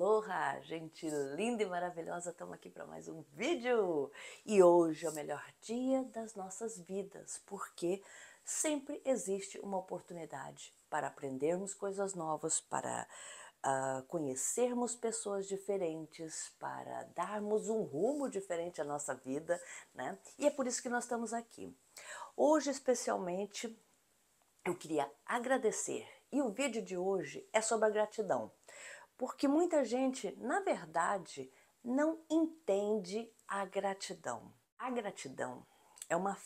Aloha, gente linda e maravilhosa, estamos aqui para mais um vídeo! E hoje é o melhor dia das nossas vidas, porque sempre existe uma oportunidade para aprendermos coisas novas, para uh, conhecermos pessoas diferentes, para darmos um rumo diferente à nossa vida, né? E é por isso que nós estamos aqui. Hoje, especialmente, eu queria agradecer e o vídeo de hoje é sobre a gratidão porque muita gente, na verdade, não entende a gratidão. A gratidão é uma,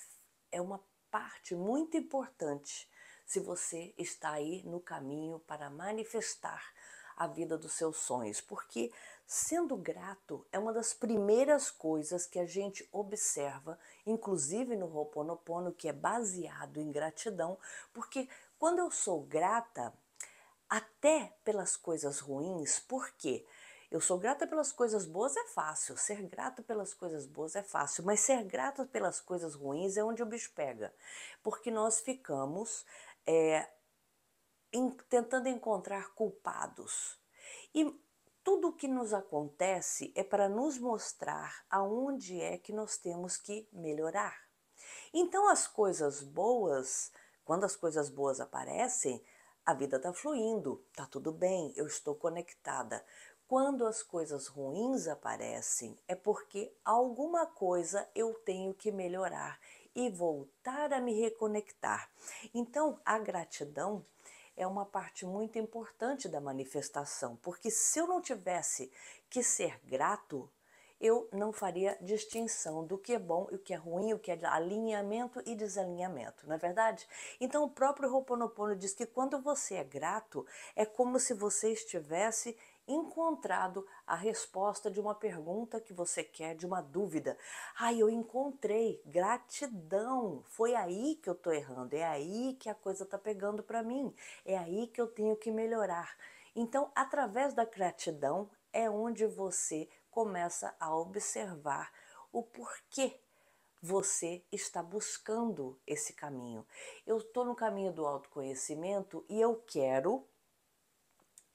é uma parte muito importante se você está aí no caminho para manifestar a vida dos seus sonhos, porque sendo grato é uma das primeiras coisas que a gente observa, inclusive no Ho'oponopono, que é baseado em gratidão, porque quando eu sou grata, até pelas coisas ruins, porque eu sou grata pelas coisas boas é fácil, ser grato pelas coisas boas é fácil, mas ser grato pelas coisas ruins é onde o bicho pega, porque nós ficamos é, em, tentando encontrar culpados. E tudo o que nos acontece é para nos mostrar aonde é que nós temos que melhorar. Então, as coisas boas, quando as coisas boas aparecem, a vida está fluindo, está tudo bem, eu estou conectada. Quando as coisas ruins aparecem, é porque alguma coisa eu tenho que melhorar e voltar a me reconectar. Então, a gratidão é uma parte muito importante da manifestação, porque se eu não tivesse que ser grato, eu não faria distinção do que é bom e o que é ruim, o que é alinhamento e desalinhamento, não é verdade? Então o próprio Ho'oponopono diz que quando você é grato, é como se você estivesse encontrado a resposta de uma pergunta que você quer, de uma dúvida. Ai, ah, eu encontrei, gratidão. Foi aí que eu tô errando, é aí que a coisa tá pegando para mim, é aí que eu tenho que melhorar. Então, através da gratidão é onde você começa a observar o porquê você está buscando esse caminho. Eu estou no caminho do autoconhecimento e eu quero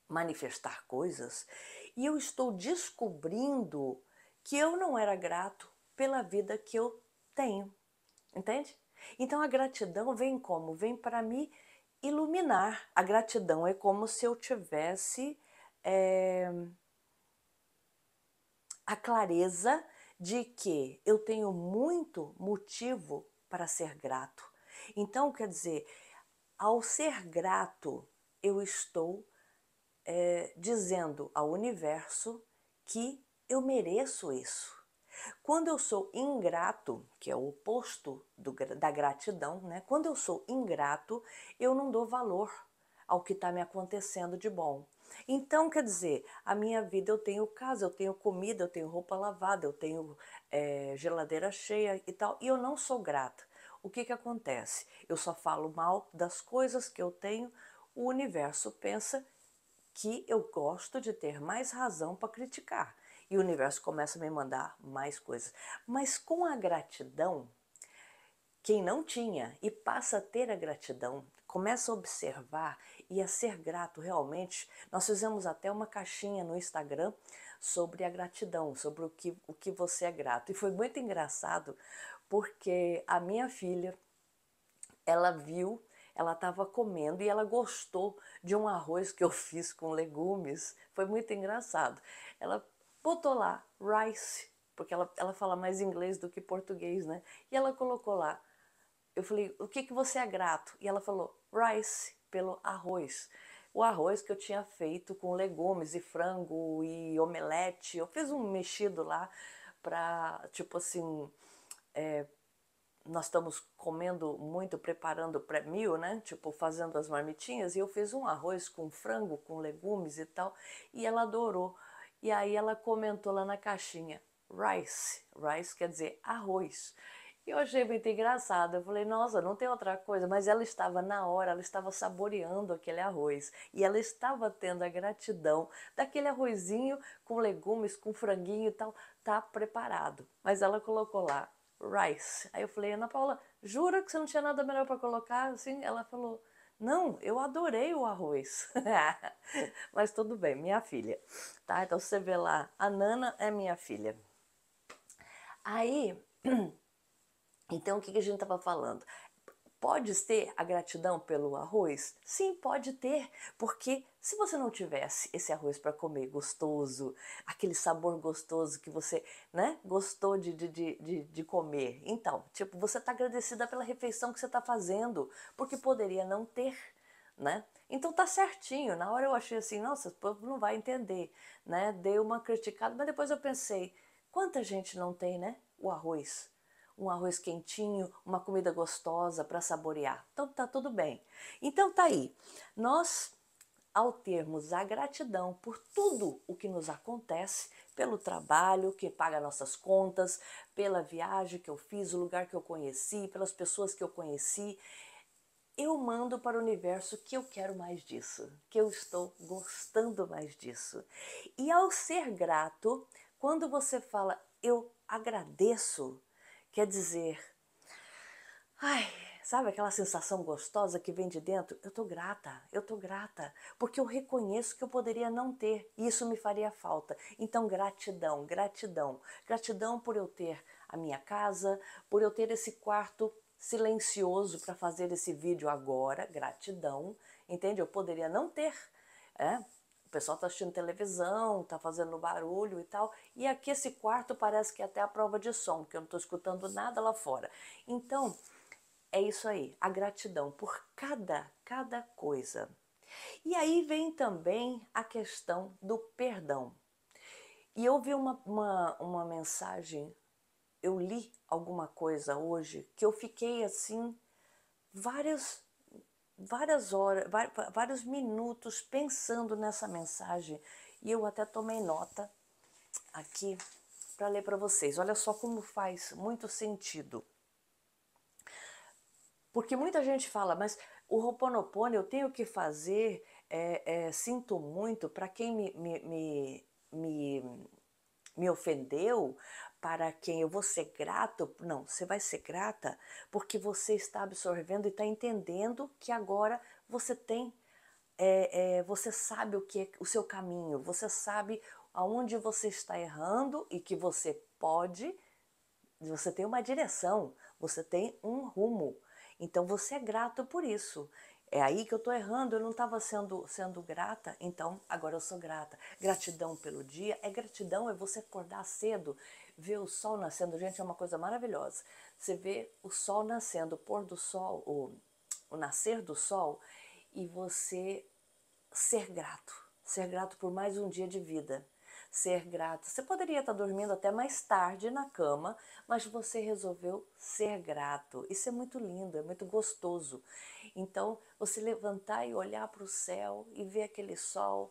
manifestar coisas e eu estou descobrindo que eu não era grato pela vida que eu tenho. Entende? Então a gratidão vem como? Vem para me iluminar. A gratidão é como se eu tivesse. É a clareza de que eu tenho muito motivo para ser grato. Então, quer dizer, ao ser grato, eu estou é, dizendo ao universo que eu mereço isso. Quando eu sou ingrato, que é o oposto do, da gratidão, né? quando eu sou ingrato, eu não dou valor ao que está me acontecendo de bom. Então, quer dizer, a minha vida eu tenho casa, eu tenho comida, eu tenho roupa lavada, eu tenho é, geladeira cheia e tal, e eu não sou grata. O que, que acontece? Eu só falo mal das coisas que eu tenho, o universo pensa que eu gosto de ter mais razão para criticar. E o universo começa a me mandar mais coisas. Mas com a gratidão, quem não tinha e passa a ter a gratidão, Começa a observar e a ser grato realmente. Nós fizemos até uma caixinha no Instagram sobre a gratidão, sobre o que, o que você é grato. E foi muito engraçado porque a minha filha, ela viu, ela estava comendo e ela gostou de um arroz que eu fiz com legumes. Foi muito engraçado. Ela botou lá rice, porque ela, ela fala mais inglês do que português, né? E ela colocou lá eu falei, o que, que você é grato? E ela falou, rice, pelo arroz. O arroz que eu tinha feito com legumes e frango e omelete. Eu fiz um mexido lá para, tipo assim, é, nós estamos comendo muito, preparando pré-mil, né? Tipo, fazendo as marmitinhas. E eu fiz um arroz com frango, com legumes e tal. E ela adorou. E aí ela comentou lá na caixinha: rice. Rice quer dizer arroz. E eu achei muito engraçado. Eu falei, nossa, não tem outra coisa. Mas ela estava na hora, ela estava saboreando aquele arroz. E ela estava tendo a gratidão daquele arrozinho com legumes, com franguinho e tal, tá preparado. Mas ela colocou lá, rice. Aí eu falei, Ana Paula, jura que você não tinha nada melhor para colocar? Assim, ela falou, não, eu adorei o arroz. Mas tudo bem, minha filha. Tá? Então você vê lá, a Nana é minha filha. Aí. Então, o que a gente estava falando? Pode ter a gratidão pelo arroz? Sim, pode ter, porque se você não tivesse esse arroz para comer gostoso, aquele sabor gostoso que você né, gostou de, de, de, de comer, então, tipo, você está agradecida pela refeição que você está fazendo, porque poderia não ter, né? Então tá certinho. Na hora eu achei assim, nossa, o povo não vai entender, né? Dei uma criticada, mas depois eu pensei, quanta gente não tem, né? O arroz um arroz quentinho, uma comida gostosa para saborear. Então tá tudo bem. Então tá aí. Nós ao termos a gratidão por tudo o que nos acontece, pelo trabalho que paga nossas contas, pela viagem que eu fiz, o lugar que eu conheci, pelas pessoas que eu conheci, eu mando para o universo que eu quero mais disso, que eu estou gostando mais disso. E ao ser grato, quando você fala eu agradeço, Quer dizer, ai, sabe aquela sensação gostosa que vem de dentro? Eu tô grata, eu tô grata, porque eu reconheço que eu poderia não ter e isso me faria falta. Então, gratidão, gratidão, gratidão por eu ter a minha casa, por eu ter esse quarto silencioso para fazer esse vídeo agora, gratidão, entende? Eu poderia não ter, é? o pessoal está assistindo televisão, está fazendo barulho e tal. E aqui esse quarto parece que é até a prova de som, porque eu não estou escutando nada lá fora. Então, é isso aí, a gratidão por cada, cada coisa. E aí vem também a questão do perdão. E eu vi uma, uma, uma mensagem, eu li alguma coisa hoje que eu fiquei assim várias várias horas, vários minutos pensando nessa mensagem e eu até tomei nota aqui para ler para vocês. Olha só como faz muito sentido. Porque muita gente fala, mas o Ho'oponopono eu tenho que fazer, é, é, sinto muito, para quem me, me, me, me me ofendeu, para quem eu vou ser grato. Não, você vai ser grata porque você está absorvendo e está entendendo que agora você tem, é, é, você sabe o que é o seu caminho, você sabe aonde você está errando e que você pode, você tem uma direção, você tem um rumo. Então você é grato por isso. É aí que eu estou errando, eu não estava sendo, sendo grata, então agora eu sou grata. Gratidão pelo dia, é gratidão, é você acordar cedo, ver o sol nascendo. Gente, é uma coisa maravilhosa. Você vê o sol nascendo, o pôr do sol, o, o nascer do sol, e você ser grato. Ser grato por mais um dia de vida ser grata. Você poderia estar dormindo até mais tarde na cama, mas você resolveu ser grato. Isso é muito lindo, é muito gostoso. Então, você levantar e olhar para o céu e ver aquele sol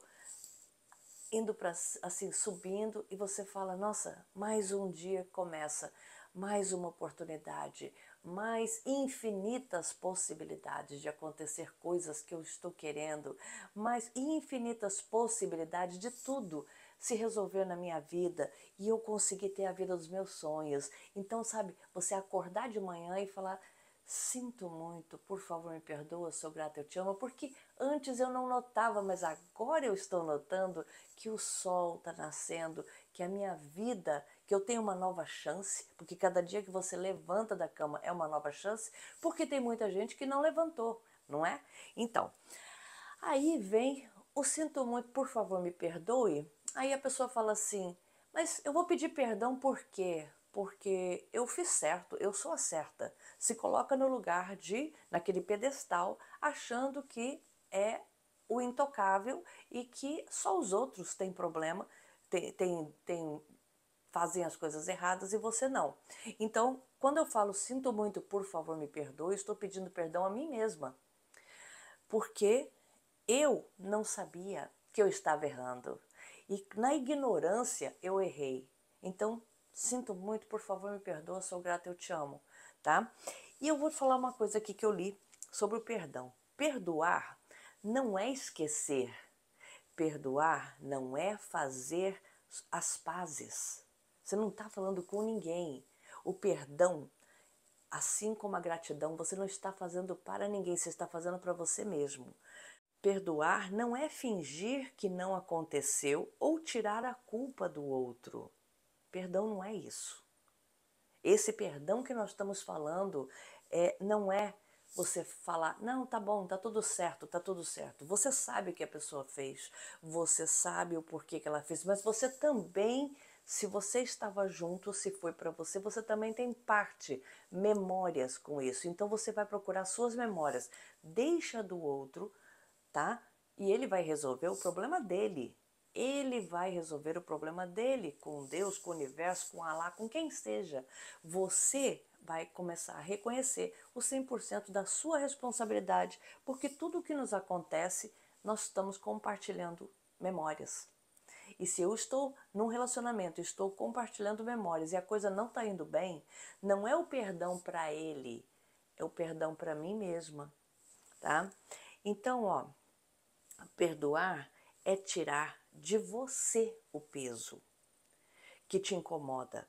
indo para assim, subindo e você fala: "Nossa, mais um dia começa, mais uma oportunidade, mais infinitas possibilidades de acontecer coisas que eu estou querendo, mais infinitas possibilidades de tudo se resolver na minha vida e eu consegui ter a vida dos meus sonhos. Então, sabe, você acordar de manhã e falar: Sinto muito, por favor me perdoa, sou grata, eu te amo, porque antes eu não notava, mas agora eu estou notando que o sol está nascendo, que a minha vida, que eu tenho uma nova chance, porque cada dia que você levanta da cama é uma nova chance, porque tem muita gente que não levantou, não é? Então, aí vem o sinto muito, por favor me perdoe, Aí a pessoa fala assim: Mas eu vou pedir perdão por quê? Porque eu fiz certo, eu sou a certa. Se coloca no lugar de, naquele pedestal, achando que é o intocável e que só os outros têm problema, tem, tem, tem, fazem as coisas erradas e você não. Então, quando eu falo sinto muito, por favor me perdoe, estou pedindo perdão a mim mesma. Porque eu não sabia que eu estava errando. E na ignorância eu errei. Então, sinto muito, por favor, me perdoa, sou grata, eu te amo, tá? E eu vou falar uma coisa aqui que eu li sobre o perdão. Perdoar não é esquecer. Perdoar não é fazer as pazes. Você não está falando com ninguém. O perdão, assim como a gratidão, você não está fazendo para ninguém, você está fazendo para você mesmo. Perdoar não é fingir que não aconteceu ou tirar a culpa do outro. Perdão não é isso. Esse perdão que nós estamos falando é, não é você falar, não, tá bom, tá tudo certo, tá tudo certo. Você sabe o que a pessoa fez, você sabe o porquê que ela fez, mas você também, se você estava junto, se foi para você, você também tem parte, memórias com isso. Então você vai procurar suas memórias. Deixa do outro tá? E ele vai resolver o problema dele. Ele vai resolver o problema dele com Deus, com o universo, com Alá, com quem seja. Você vai começar a reconhecer o 100% da sua responsabilidade, porque tudo o que nos acontece, nós estamos compartilhando memórias. E se eu estou num relacionamento, estou compartilhando memórias e a coisa não está indo bem, não é o perdão para ele, é o perdão para mim mesma, tá? Então, ó, Perdoar é tirar de você o peso que te incomoda.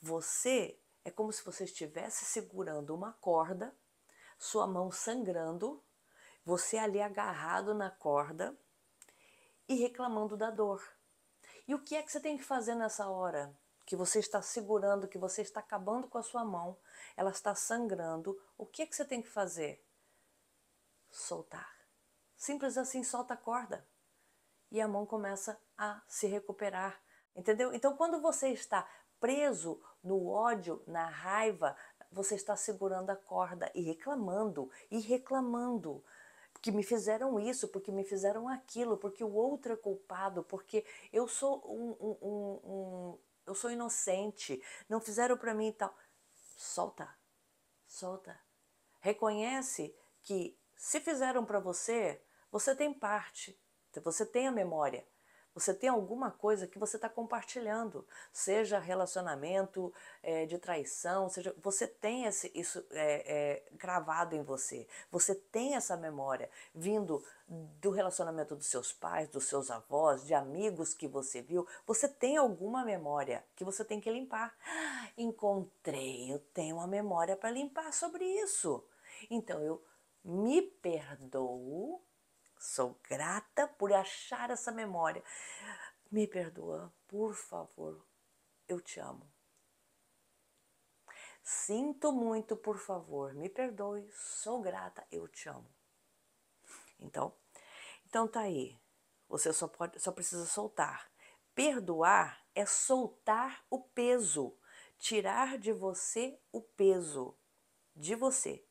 Você é como se você estivesse segurando uma corda, sua mão sangrando, você ali agarrado na corda e reclamando da dor. E o que é que você tem que fazer nessa hora? Que você está segurando, que você está acabando com a sua mão, ela está sangrando. O que é que você tem que fazer? Soltar. Simples assim, solta a corda. E a mão começa a se recuperar. Entendeu? Então, quando você está preso no ódio, na raiva, você está segurando a corda e reclamando, e reclamando que me fizeram isso, porque me fizeram aquilo, porque o outro é culpado, porque eu sou um, um, um eu sou inocente, não fizeram para mim e tal. Solta, solta. Reconhece que se fizeram para você, você tem parte, você tem a memória, você tem alguma coisa que você está compartilhando, seja relacionamento é, de traição, seja você tem esse, isso é, é, gravado em você, você tem essa memória vindo do relacionamento dos seus pais, dos seus avós, de amigos que você viu, você tem alguma memória que você tem que limpar. Ah, encontrei, eu tenho uma memória para limpar sobre isso. Então eu me perdoo Sou grata por achar essa memória. Me perdoa, por favor. Eu te amo. Sinto muito, por favor. Me perdoe. Sou grata. Eu te amo. Então, então tá aí. Você só pode, só precisa soltar. Perdoar é soltar o peso, tirar de você o peso de você.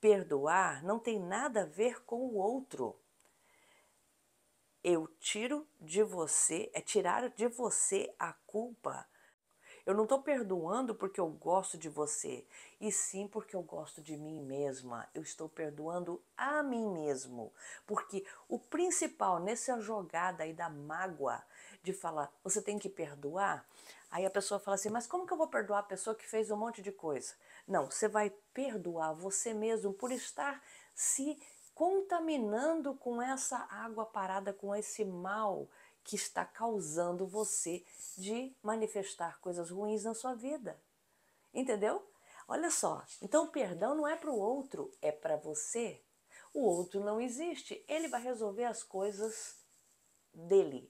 Perdoar não tem nada a ver com o outro eu tiro de você, é tirar de você a culpa. Eu não estou perdoando porque eu gosto de você, e sim porque eu gosto de mim mesma. Eu estou perdoando a mim mesmo. Porque o principal nessa jogada aí da mágoa, de falar, você tem que perdoar, aí a pessoa fala assim, mas como que eu vou perdoar a pessoa que fez um monte de coisa? Não, você vai perdoar você mesmo por estar se contaminando com essa água parada, com esse mal que está causando você de manifestar coisas ruins na sua vida. Entendeu? Olha só, então perdão não é para o outro, é para você. O outro não existe, ele vai resolver as coisas dele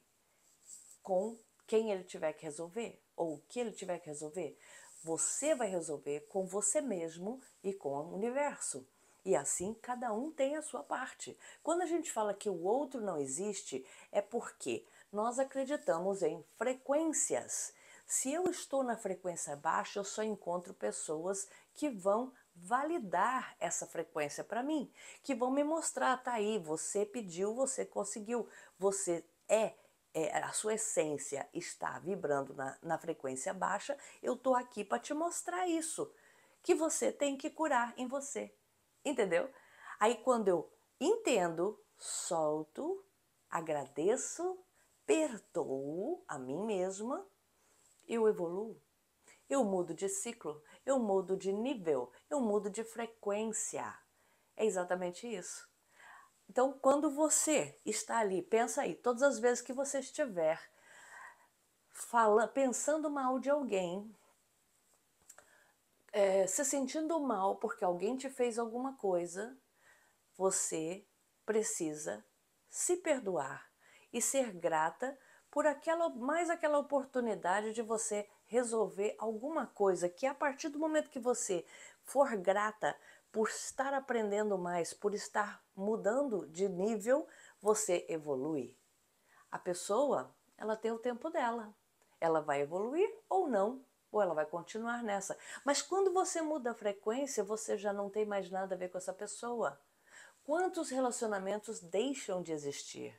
com quem ele tiver que resolver ou o que ele tiver que resolver. Você vai resolver com você mesmo e com o universo. E assim cada um tem a sua parte. Quando a gente fala que o outro não existe, é porque nós acreditamos em frequências. Se eu estou na frequência baixa, eu só encontro pessoas que vão validar essa frequência para mim, que vão me mostrar, tá aí, você pediu, você conseguiu, você é, é a sua essência está vibrando na, na frequência baixa, eu estou aqui para te mostrar isso, que você tem que curar em você. Entendeu? Aí quando eu entendo, solto, agradeço, perdoo a mim mesma, eu evoluo. Eu mudo de ciclo, eu mudo de nível, eu mudo de frequência. É exatamente isso. Então, quando você está ali, pensa aí, todas as vezes que você estiver fala, pensando mal de alguém, é, se sentindo mal porque alguém te fez alguma coisa, você precisa se perdoar e ser grata por aquela mais aquela oportunidade de você resolver alguma coisa que a partir do momento que você for grata por estar aprendendo mais, por estar mudando de nível, você evolui. A pessoa, ela tem o tempo dela. Ela vai evoluir ou não, ou ela vai continuar nessa. Mas quando você muda a frequência, você já não tem mais nada a ver com essa pessoa. Quantos relacionamentos deixam de existir?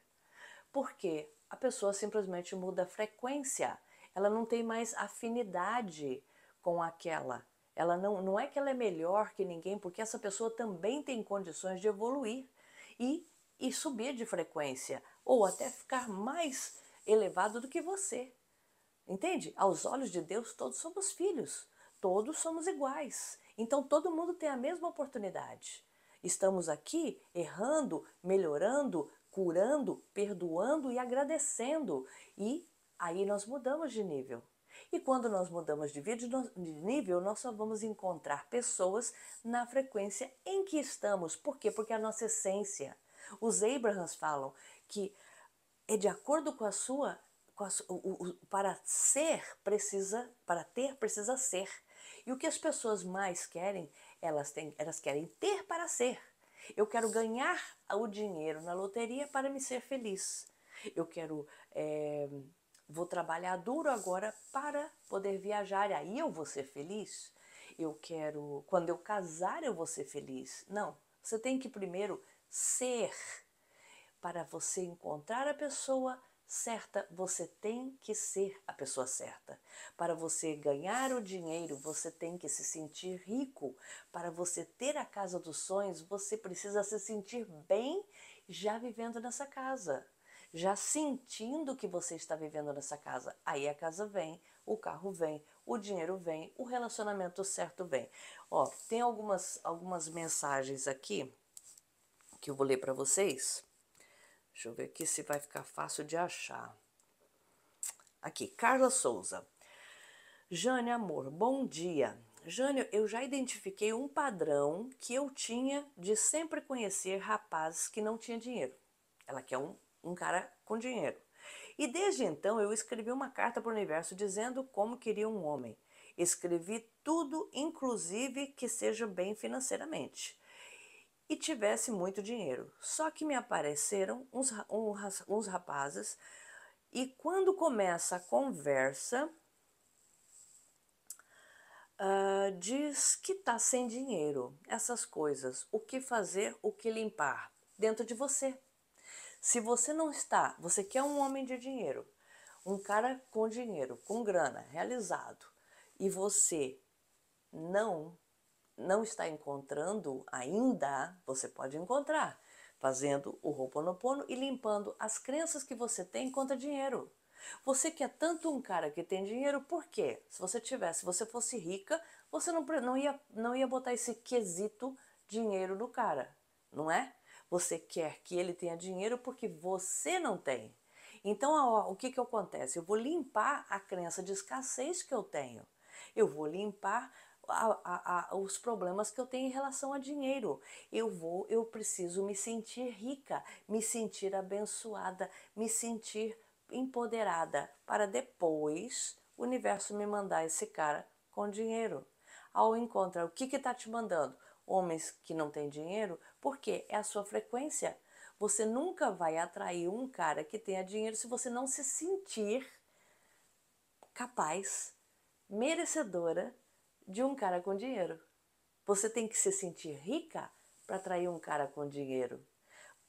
Porque a pessoa simplesmente muda a frequência. Ela não tem mais afinidade com aquela. Ela não, não é que ela é melhor que ninguém, porque essa pessoa também tem condições de evoluir e, e subir de frequência, ou até ficar mais elevado do que você. Entende? Aos olhos de Deus, todos somos filhos, todos somos iguais. Então todo mundo tem a mesma oportunidade. Estamos aqui errando, melhorando, curando, perdoando e agradecendo. E aí nós mudamos de nível. E quando nós mudamos de, nível, nós só vamos encontrar pessoas na frequência em que estamos. Por quê? Porque a nossa essência. Os Abrahams falam que é de acordo com a sua o, o, para ser precisa, para ter precisa ser. E o que as pessoas mais querem, elas, têm, elas querem ter para ser. Eu quero ganhar o dinheiro na loteria para me ser feliz. Eu quero. É, vou trabalhar duro agora para poder viajar, e aí eu vou ser feliz. Eu quero. Quando eu casar, eu vou ser feliz. Não. Você tem que primeiro ser para você encontrar a pessoa certa, você tem que ser a pessoa certa. Para você ganhar o dinheiro, você tem que se sentir rico. Para você ter a casa dos sonhos, você precisa se sentir bem já vivendo nessa casa. Já sentindo que você está vivendo nessa casa. Aí a casa vem, o carro vem, o dinheiro vem, o relacionamento certo vem. Ó, tem algumas, algumas mensagens aqui que eu vou ler para vocês Deixa eu ver aqui se vai ficar fácil de achar. Aqui, Carla Souza. Jane, amor, bom dia. Jânio, eu já identifiquei um padrão que eu tinha de sempre conhecer rapazes que não tinham dinheiro. Ela quer um, um cara com dinheiro. E desde então eu escrevi uma carta para o universo dizendo como queria um homem. Escrevi tudo, inclusive que seja bem financeiramente e tivesse muito dinheiro. Só que me apareceram uns, uns rapazes e quando começa a conversa, uh, diz que tá sem dinheiro, essas coisas, o que fazer, o que limpar, dentro de você. Se você não está, você quer é um homem de dinheiro, um cara com dinheiro, com grana, realizado, e você não não está encontrando ainda, você pode encontrar fazendo o Ho'oponopono e limpando as crenças que você tem contra dinheiro. Você quer é tanto um cara que tem dinheiro, por quê? Se você tivesse, se você fosse rica, você não, não, ia, não ia botar esse quesito dinheiro no cara, não é? Você quer que ele tenha dinheiro porque você não tem. Então, ó, o que, que acontece? Eu vou limpar a crença de escassez que eu tenho. Eu vou limpar a, a, os problemas que eu tenho em relação a dinheiro. Eu vou, eu preciso me sentir rica, me sentir abençoada, me sentir empoderada para depois o universo me mandar esse cara com dinheiro. Ao encontrar o que está te mandando? Homens que não têm dinheiro, porque é a sua frequência. Você nunca vai atrair um cara que tenha dinheiro se você não se sentir capaz, merecedora de um cara com dinheiro. Você tem que se sentir rica para atrair um cara com dinheiro.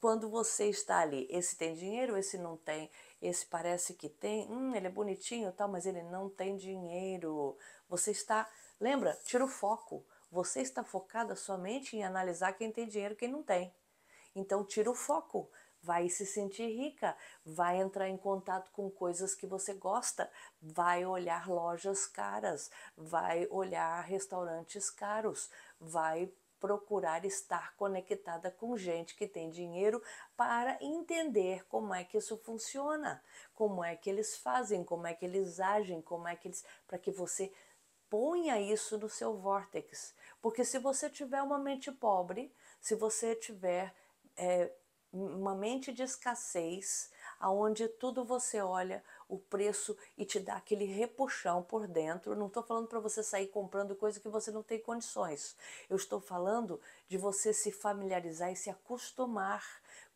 Quando você está ali, esse tem dinheiro, esse não tem, esse parece que tem, hum, ele é bonitinho tal, mas ele não tem dinheiro. Você está, lembra, tira o foco. Você está focada somente em analisar quem tem dinheiro e quem não tem. Então tira o foco vai se sentir rica, vai entrar em contato com coisas que você gosta, vai olhar lojas caras, vai olhar restaurantes caros, vai procurar estar conectada com gente que tem dinheiro para entender como é que isso funciona, como é que eles fazem, como é que eles agem, como é que eles para que você ponha isso no seu vórtex. Porque se você tiver uma mente pobre, se você tiver é, uma mente de escassez, aonde tudo você olha o preço e te dá aquele repuxão por dentro. Não estou falando para você sair comprando coisa que você não tem condições. Eu estou falando de você se familiarizar e se acostumar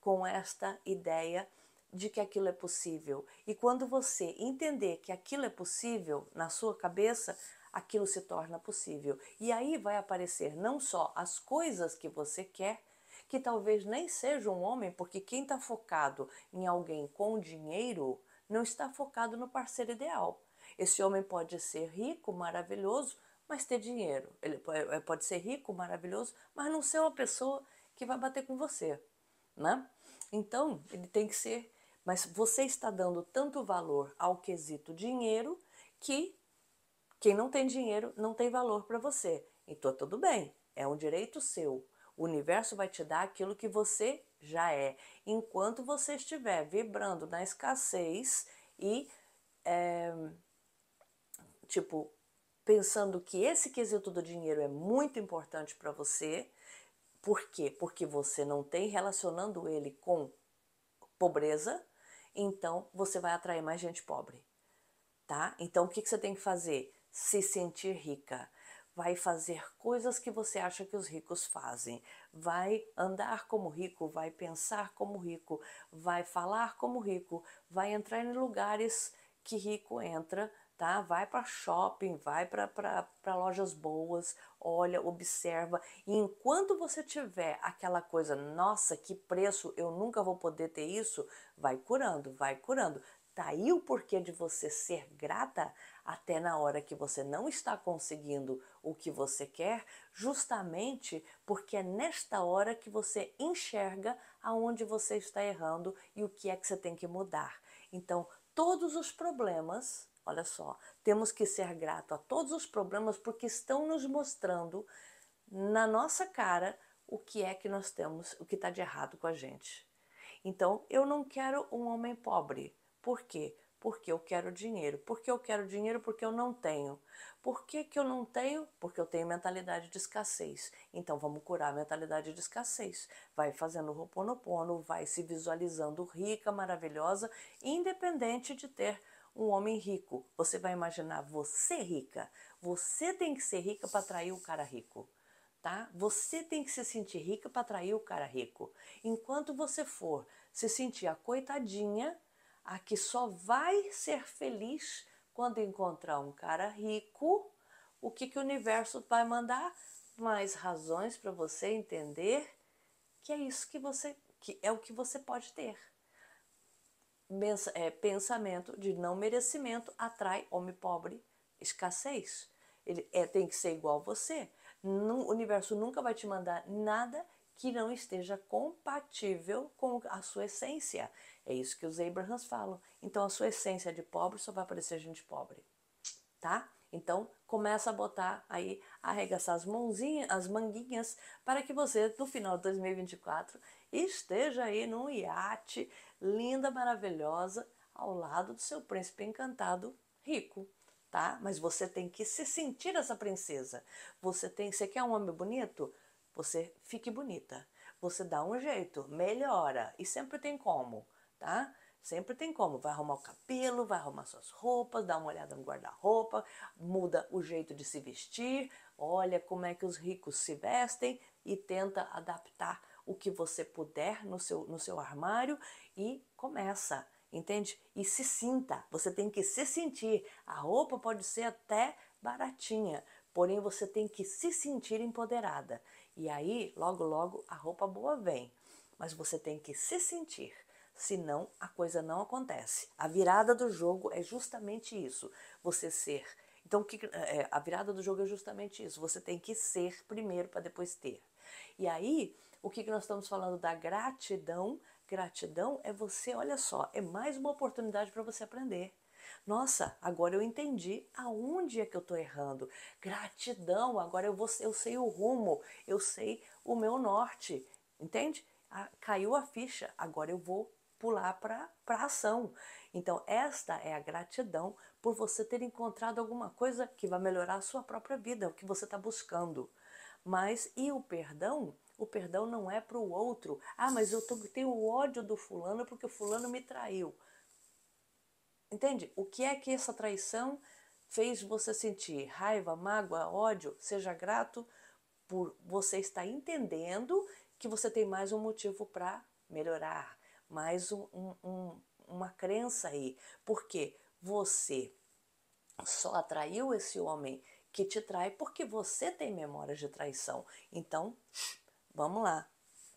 com esta ideia de que aquilo é possível. E quando você entender que aquilo é possível na sua cabeça, aquilo se torna possível. E aí vai aparecer não só as coisas que você quer, que talvez nem seja um homem, porque quem está focado em alguém com dinheiro não está focado no parceiro ideal. Esse homem pode ser rico, maravilhoso, mas ter dinheiro. Ele eh, pode ser rico, maravilhoso, mas não ser uma pessoa que vai bater com você, né? Então, ele tem que ser, mas você está dando tanto valor ao quesito dinheiro que quem não tem dinheiro não tem valor para você. Então, tudo bem, é um direito seu. O universo vai te dar aquilo que você já é. Enquanto você estiver vibrando na escassez e, é, tipo, pensando que esse quesito do dinheiro é muito importante para você, por quê? Porque você não tem relacionando ele com pobreza, então você vai atrair mais gente pobre, tá? Então o que, que você tem que fazer? Se sentir rica vai fazer coisas que você acha que os ricos fazem, vai andar como rico, vai pensar como rico, vai falar como rico, vai entrar em lugares que rico entra, tá? Vai para shopping, vai para lojas boas, olha, observa. E enquanto você tiver aquela coisa, nossa, que preço, eu nunca vou poder ter isso, vai curando, vai curando. Tá aí o porquê de você ser grata até na hora que você não está conseguindo o que você quer, justamente porque é nesta hora que você enxerga aonde você está errando e o que é que você tem que mudar. Então, todos os problemas, olha só, temos que ser grato a todos os problemas porque estão nos mostrando na nossa cara o que é que nós temos, o que está de errado com a gente. Então, eu não quero um homem pobre, por quê? Porque eu quero dinheiro. Porque eu quero dinheiro porque eu não tenho. Por que, que eu não tenho? Porque eu tenho mentalidade de escassez. Então vamos curar a mentalidade de escassez. Vai fazendo o roponopono, vai se visualizando rica, maravilhosa, independente de ter um homem rico. Você vai imaginar você é rica. Você tem que ser rica para atrair o cara rico. Tá? Você tem que se sentir rica para atrair o cara rico. Enquanto você for se sentir a coitadinha, a que só vai ser feliz quando encontrar um cara rico, o que, que o universo vai mandar? Mais razões para você entender que é isso que você que é o que você pode ter. É, pensamento de não merecimento atrai homem pobre, escassez. Ele é, tem que ser igual você. O universo nunca vai te mandar nada que não esteja compatível com a sua essência. É isso que os Abrahams falam. Então a sua essência é de pobre só vai aparecer gente pobre, tá? Então começa a botar aí, arregaçar as mãozinhas, as manguinhas, para que você no final de 2024 esteja aí num iate linda, maravilhosa, ao lado do seu príncipe encantado rico, tá? Mas você tem que se sentir essa princesa. Você tem, você quer um homem bonito? Você fique bonita. Você dá um jeito, melhora e sempre tem como tá? Sempre tem como. Vai arrumar o cabelo, vai arrumar suas roupas, dá uma olhada no guarda-roupa, muda o jeito de se vestir, olha como é que os ricos se vestem e tenta adaptar o que você puder no seu, no seu armário e começa, entende? E se sinta, você tem que se sentir. A roupa pode ser até baratinha, porém você tem que se sentir empoderada. E aí, logo, logo, a roupa boa vem, mas você tem que se sentir senão a coisa não acontece. A virada do jogo é justamente isso, você ser. Então, que, é, é a virada do jogo é justamente isso, você tem que ser primeiro para depois ter. E aí, o que, que nós estamos falando da gratidão? Gratidão é você, olha só, é mais uma oportunidade para você aprender. Nossa, agora eu entendi aonde é que eu estou errando. Gratidão, agora eu, vou, eu sei o rumo, eu sei o meu norte, entende? Ah, caiu a ficha, agora eu vou pular para a ação. Então, esta é a gratidão por você ter encontrado alguma coisa que vai melhorar a sua própria vida, o que você está buscando. Mas, e o perdão? O perdão não é para o outro. Ah, mas eu tô, tenho ódio do fulano porque o fulano me traiu. Entende? O que é que essa traição fez você sentir? Raiva, mágoa, ódio? Seja grato por você estar entendendo que você tem mais um motivo para melhorar, mais um, um, uma crença aí. Porque você só atraiu esse homem que te trai porque você tem memórias de traição. Então, vamos lá.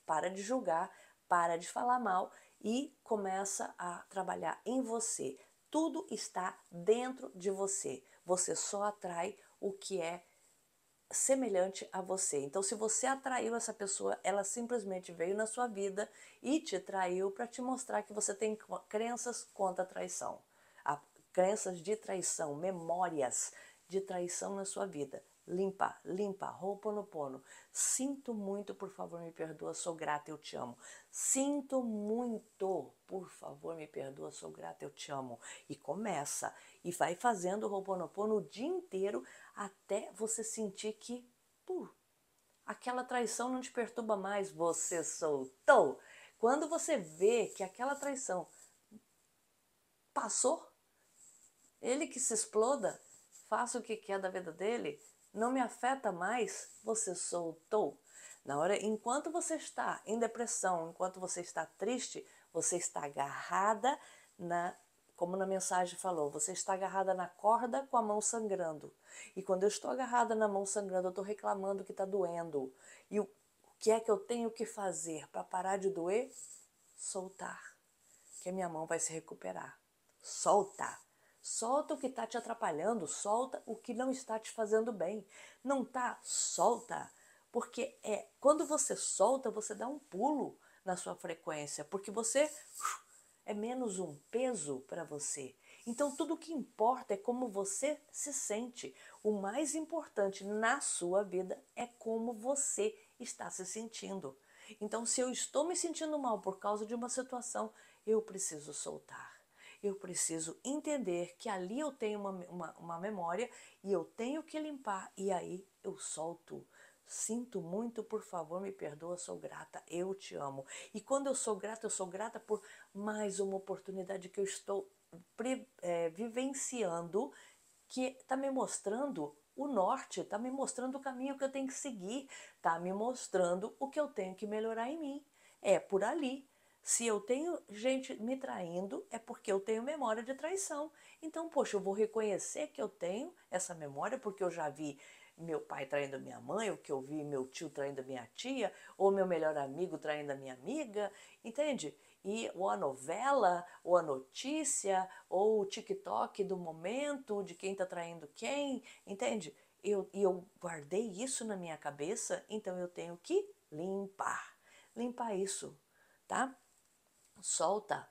Para de julgar, para de falar mal e começa a trabalhar em você. Tudo está dentro de você. Você só atrai o que é semelhante a você. Então, se você atraiu essa pessoa, ela simplesmente veio na sua vida e te traiu para te mostrar que você tem crenças contra a traição, crenças de traição, memórias de traição na sua vida limpa, limpa, roupa no pono. Sinto muito, por favor, me perdoa, sou grata, eu te amo. Sinto muito, por favor, me perdoa, sou grata, eu te amo. E começa e vai fazendo roupa no pono o dia inteiro até você sentir que, pô, aquela traição não te perturba mais, você soltou. Quando você vê que aquela traição passou, ele que se exploda, faça o que quer da vida dele, não me afeta mais, você soltou. Na hora, enquanto você está em depressão, enquanto você está triste, você está agarrada na, como na mensagem falou, você está agarrada na corda com a mão sangrando. E quando eu estou agarrada na mão sangrando, eu estou reclamando que está doendo. E o que é que eu tenho que fazer para parar de doer? Soltar. Que a minha mão vai se recuperar. Solta. Solta o que está te atrapalhando, solta o que não está te fazendo bem. Não tá, solta. Porque é quando você solta, você dá um pulo na sua frequência, porque você é menos um peso para você. Então tudo que importa é como você se sente. O mais importante na sua vida é como você está se sentindo. Então se eu estou me sentindo mal por causa de uma situação, eu preciso soltar eu preciso entender que ali eu tenho uma, uma, uma memória e eu tenho que limpar, e aí eu solto. Sinto muito, por favor, me perdoa, sou grata, eu te amo. E quando eu sou grata, eu sou grata por mais uma oportunidade que eu estou é, vivenciando, que está me mostrando o norte, está me mostrando o caminho que eu tenho que seguir, está me mostrando o que eu tenho que melhorar em mim. É por ali. Se eu tenho gente me traindo, é porque eu tenho memória de traição. Então, poxa, eu vou reconhecer que eu tenho essa memória porque eu já vi meu pai traindo minha mãe, ou que eu vi meu tio traindo minha tia, ou meu melhor amigo traindo a minha amiga, entende? E ou a novela, ou a notícia, ou o TikTok do momento, de quem está traindo quem, entende? Eu, e eu guardei isso na minha cabeça, então eu tenho que limpar. Limpar isso, tá? Solta.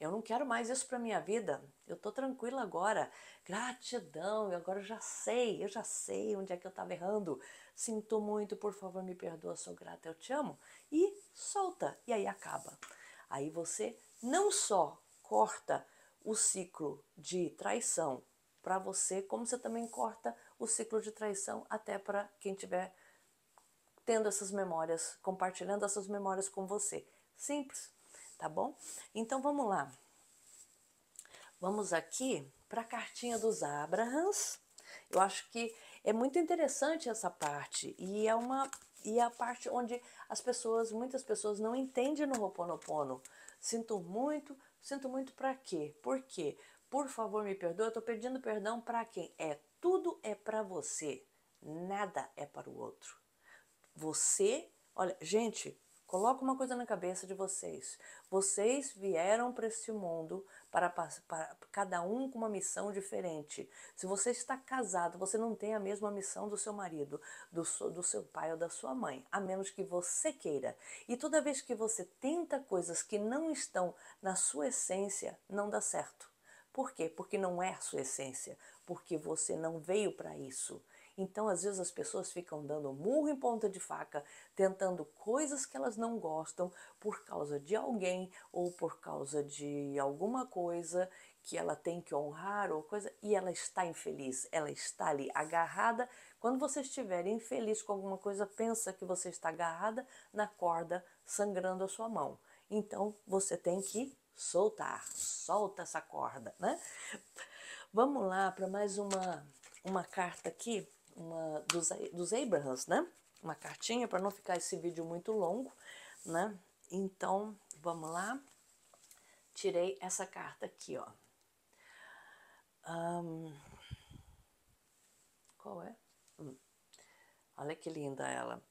Eu não quero mais isso para minha vida. Eu tô tranquila agora. Gratidão, eu agora já sei, eu já sei onde é que eu estava errando. Sinto muito, por favor, me perdoa, sou grata, eu te amo. E solta. E aí acaba. Aí você não só corta o ciclo de traição para você, como você também corta o ciclo de traição até para quem tiver tendo essas memórias, compartilhando essas memórias com você. Simples tá bom? Então vamos lá. Vamos aqui para a cartinha dos Abrahams. Eu acho que é muito interessante essa parte e é uma e é a parte onde as pessoas, muitas pessoas não entendem no Ho'oponopono. Sinto muito, sinto muito para quê? Por quê? Por favor, me perdoa, eu tô pedindo perdão para quem? É tudo é para você. Nada é para o outro. Você, olha, gente, Coloca uma coisa na cabeça de vocês. Vocês vieram para este mundo para, para, cada um com uma missão diferente. Se você está casado, você não tem a mesma missão do seu marido, do, do seu pai ou da sua mãe, a menos que você queira. E toda vez que você tenta coisas que não estão na sua essência, não dá certo. Por quê? Porque não é a sua essência, porque você não veio para isso. Então, às vezes, as pessoas ficam dando murro em ponta de faca, tentando coisas que elas não gostam por causa de alguém ou por causa de alguma coisa que ela tem que honrar ou coisa, e ela está infeliz, ela está ali agarrada. Quando você estiver infeliz com alguma coisa, pensa que você está agarrada na corda, sangrando a sua mão. Então você tem que soltar, solta essa corda, né? Vamos lá para mais uma uma carta aqui uma dos, dos Abrahams, né? Uma cartinha para não ficar esse vídeo muito longo, né? Então, vamos lá. Tirei essa carta aqui, ó. Um, qual é? Hum. Olha que linda ela.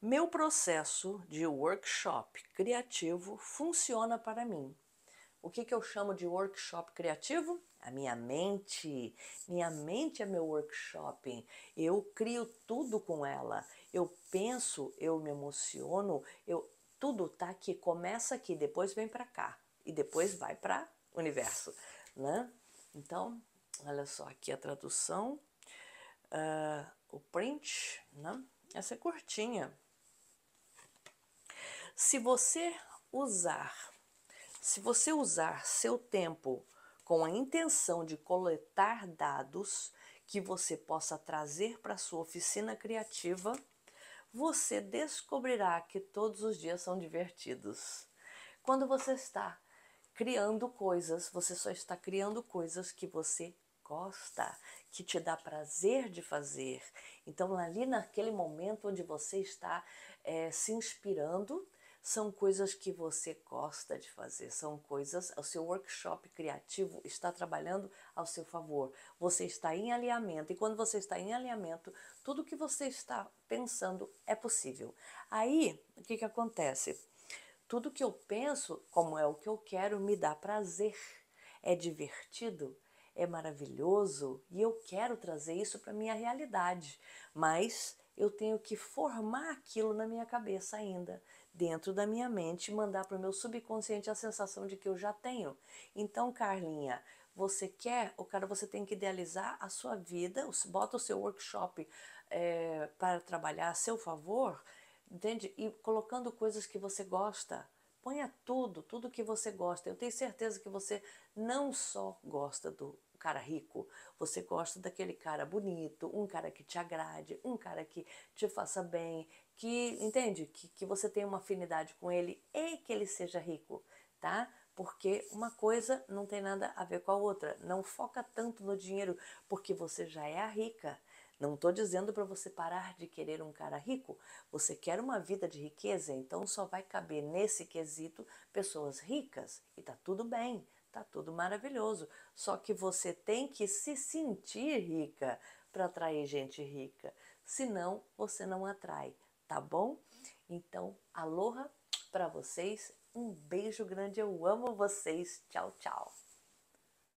Meu processo de workshop criativo funciona para mim. O que, que eu chamo de workshop criativo? a minha mente. Minha mente é meu workshop. Eu crio tudo com ela. Eu penso, eu me emociono, eu tudo tá aqui, começa aqui, depois vem para cá e depois vai para o universo, né? Então, olha só aqui a tradução, uh, o print, né? Essa é curtinha. Se você usar, se você usar seu tempo com a intenção de coletar dados que você possa trazer para sua oficina criativa, você descobrirá que todos os dias são divertidos. Quando você está criando coisas, você só está criando coisas que você gosta, que te dá prazer de fazer. Então, ali naquele momento onde você está é, se inspirando são coisas que você gosta de fazer, são coisas, o seu workshop criativo está trabalhando ao seu favor. Você está em alinhamento e quando você está em alinhamento, tudo que você está pensando é possível. Aí, o que que acontece? Tudo que eu penso, como é o que eu quero, me dá prazer. É divertido, é maravilhoso e eu quero trazer isso para minha realidade, mas eu tenho que formar aquilo na minha cabeça ainda dentro da minha mente, mandar para o meu subconsciente a sensação de que eu já tenho. Então, Carlinha, você quer, o cara você tem que idealizar a sua vida, bota o seu workshop é, para trabalhar a seu favor, entende? E colocando coisas que você gosta. Ponha tudo, tudo que você gosta. Eu tenho certeza que você não só gosta do cara rico, você gosta daquele cara bonito, um cara que te agrade, um cara que te faça bem, que, entende? Que, que você tenha uma afinidade com ele e que ele seja rico, tá? Porque uma coisa não tem nada a ver com a outra. Não foca tanto no dinheiro, porque você já é a rica. Não estou dizendo para você parar de querer um cara rico. Você quer uma vida de riqueza, então só vai caber nesse quesito pessoas ricas e tá tudo bem tá tudo maravilhoso. Só que você tem que se sentir rica para atrair gente rica, senão você não atrai, tá bom? Então, aloha para vocês, um beijo grande, eu amo vocês, tchau, tchau.